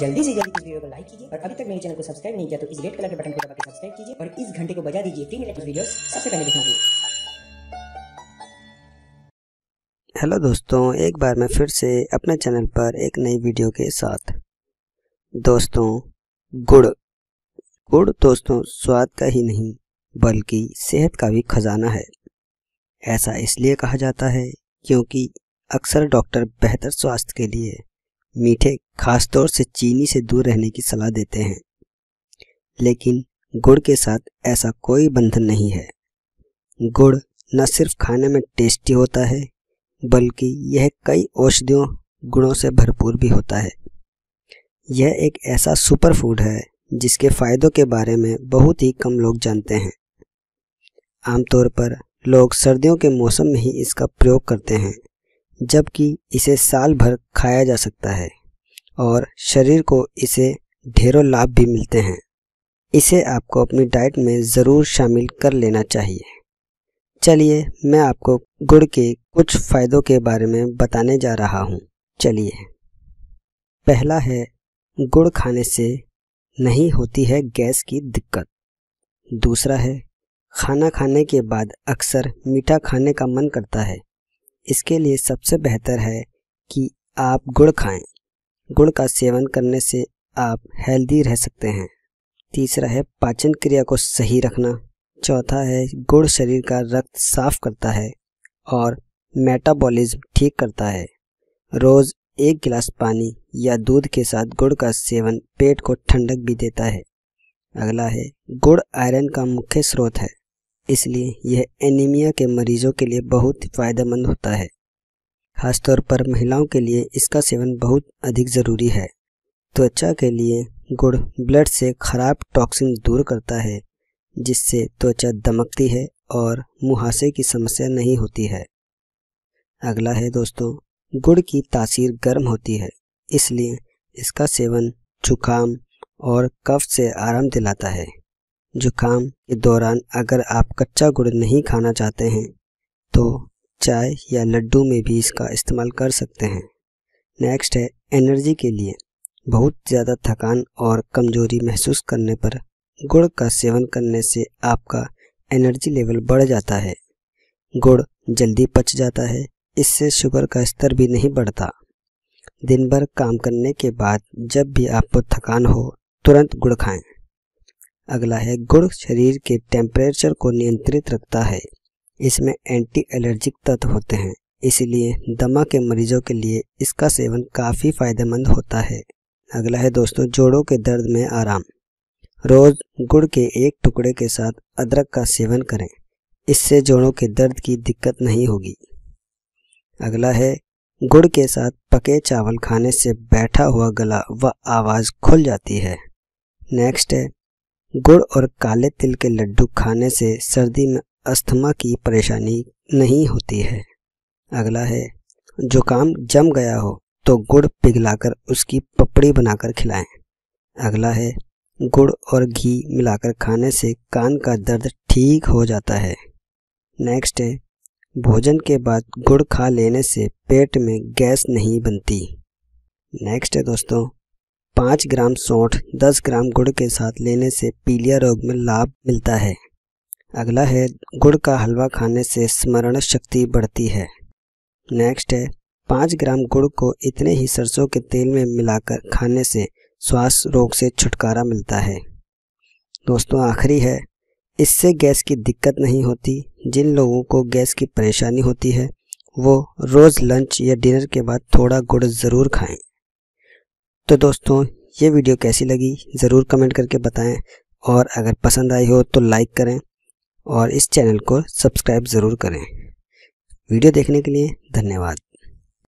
जल्दी से जल्दी इस वीडियो को लाइक कीजिए और अभी तक मेरे चैनल को सब्सक्राइब नहीं किया तो इस रेड कलर के बटन को दबा के सब्सक्राइब कीजिए और इस घंटे को बजा दीजिए तीन मिनट वीडियो सबसे पहले देखने के लिए हेलो दोस्तों एक बार मैं फिर से अपने चैनल पर एक नई वीडियो के साथ दोस्तों गुड़ गुड़ दोस्तों स्वाद का ही नहीं बल्कि सेहत का भी खजाना है ऐसा इसलिए कहा जाता है क्योंकि अक्सर डॉक्टर बेहतर स्वास्थ्य के लिए मीठे खासतौर से चीनी से दूर रहने की सलाह देते हैं लेकिन गुड़ के साथ ऐसा कोई बंधन नहीं है गुड़ न सिर्फ खाने में टेस्टी होता है बल्कि यह कई औषधियों गुणों से भरपूर भी होता है यह एक ऐसा सुपर फूड है जिसके फायदों के बारे में बहुत ही कम लोग जानते हैं आमतौर पर लोग सर्दियों के मौसम में ही इसका प्रयोग करते हैं जबकि इसे साल भर खाया जा सकता है और शरीर को इसे ढेरों लाभ भी मिलते हैं इसे आपको अपनी डाइट में ज़रूर शामिल कर लेना चाहिए चलिए मैं आपको गुड़ के कुछ फ़ायदों के बारे में बताने जा रहा हूँ चलिए पहला है गुड़ खाने से नहीं होती है गैस की दिक्कत दूसरा है खाना खाने के बाद अक्सर मीठा खाने का मन करता है इसके लिए सबसे बेहतर है कि आप गुड़ खाएं। गुड़ का सेवन करने से आप हेल्दी रह सकते हैं तीसरा है पाचन क्रिया को सही रखना चौथा है गुड़ शरीर का रक्त साफ करता है और मेटाबॉलिज्म ठीक करता है रोज़ एक गिलास पानी या दूध के साथ गुड़ का सेवन पेट को ठंडक भी देता है अगला है गुड़ आयरन का मुख्य स्रोत है इसलिए यह एनीमिया के मरीजों के लिए बहुत फ़ायदेमंद होता है खासतौर पर महिलाओं के लिए इसका सेवन बहुत अधिक ज़रूरी है त्वचा के लिए गुड़ ब्लड से खराब टॉक्सिन दूर करता है जिससे त्वचा दमकती है और मुहासे की समस्या नहीं होती है अगला है दोस्तों गुड़ की तासीर गर्म होती है इसलिए इसका सेवन जुकाम और कफ से आराम दिलाता है जुकाम के दौरान अगर आप कच्चा गुड़ नहीं खाना चाहते हैं तो चाय या लड्डू में भी इसका इस्तेमाल कर सकते हैं नेक्स्ट है एनर्जी के लिए बहुत ज़्यादा थकान और कमजोरी महसूस करने पर गुड़ का सेवन करने से आपका एनर्जी लेवल बढ़ जाता है गुड़ जल्दी पच जाता है इससे शुगर का स्तर भी नहीं बढ़ता दिन भर काम करने के बाद जब भी आपको थकान हो तुरंत गुड़ खाएं अगला है गुड़ शरीर के टेम्परेचर को नियंत्रित रखता है इसमें एंटी एलर्जिक तत्व होते हैं इसलिए दमा के मरीजों के लिए इसका सेवन काफ़ी फायदेमंद होता है अगला है दोस्तों जोड़ों के दर्द में आराम रोज़ गुड़ के एक टुकड़े के साथ अदरक का सेवन करें इससे जोड़ों के दर्द की दिक्कत नहीं होगी अगला है गुड़ के साथ पके चावल खाने से बैठा हुआ गला व आवाज़ खुल जाती है नेक्स्ट है गुड़ और काले तिल के लड्डू खाने से सर्दी में अस्थमा की परेशानी नहीं होती है अगला है जुकाम जम गया हो तो गुड़ पिघलाकर उसकी पपड़ी बनाकर खिलाएं अगला है गुड़ और घी मिलाकर खाने से कान का दर्द ठीक हो जाता है नेक्स्ट है भोजन के बाद गुड़ खा लेने से पेट में गैस नहीं बनती नेक्स्ट है दोस्तों पाँच ग्राम सौठ दस ग्राम गुड़ के साथ लेने से पीलिया रोग में लाभ मिलता है अगला है गुड़ का हलवा खाने से स्मरण शक्ति बढ़ती है नेक्स्ट है पाँच ग्राम गुड़ को इतने ही सरसों के तेल में मिलाकर खाने से श्वास रोग से छुटकारा मिलता है दोस्तों आखिरी है इससे गैस की दिक्कत नहीं होती जिन लोगों को गैस की परेशानी होती है वो रोज़ लंच या डिनर के बाद थोड़ा गुड़ ज़रूर खाएं तो दोस्तों ये वीडियो कैसी लगी ज़रूर कमेंट करके बताएं और अगर पसंद आई हो तो लाइक करें और इस चैनल को सब्सक्राइब ज़रूर करें वीडियो देखने के लिए धन्यवाद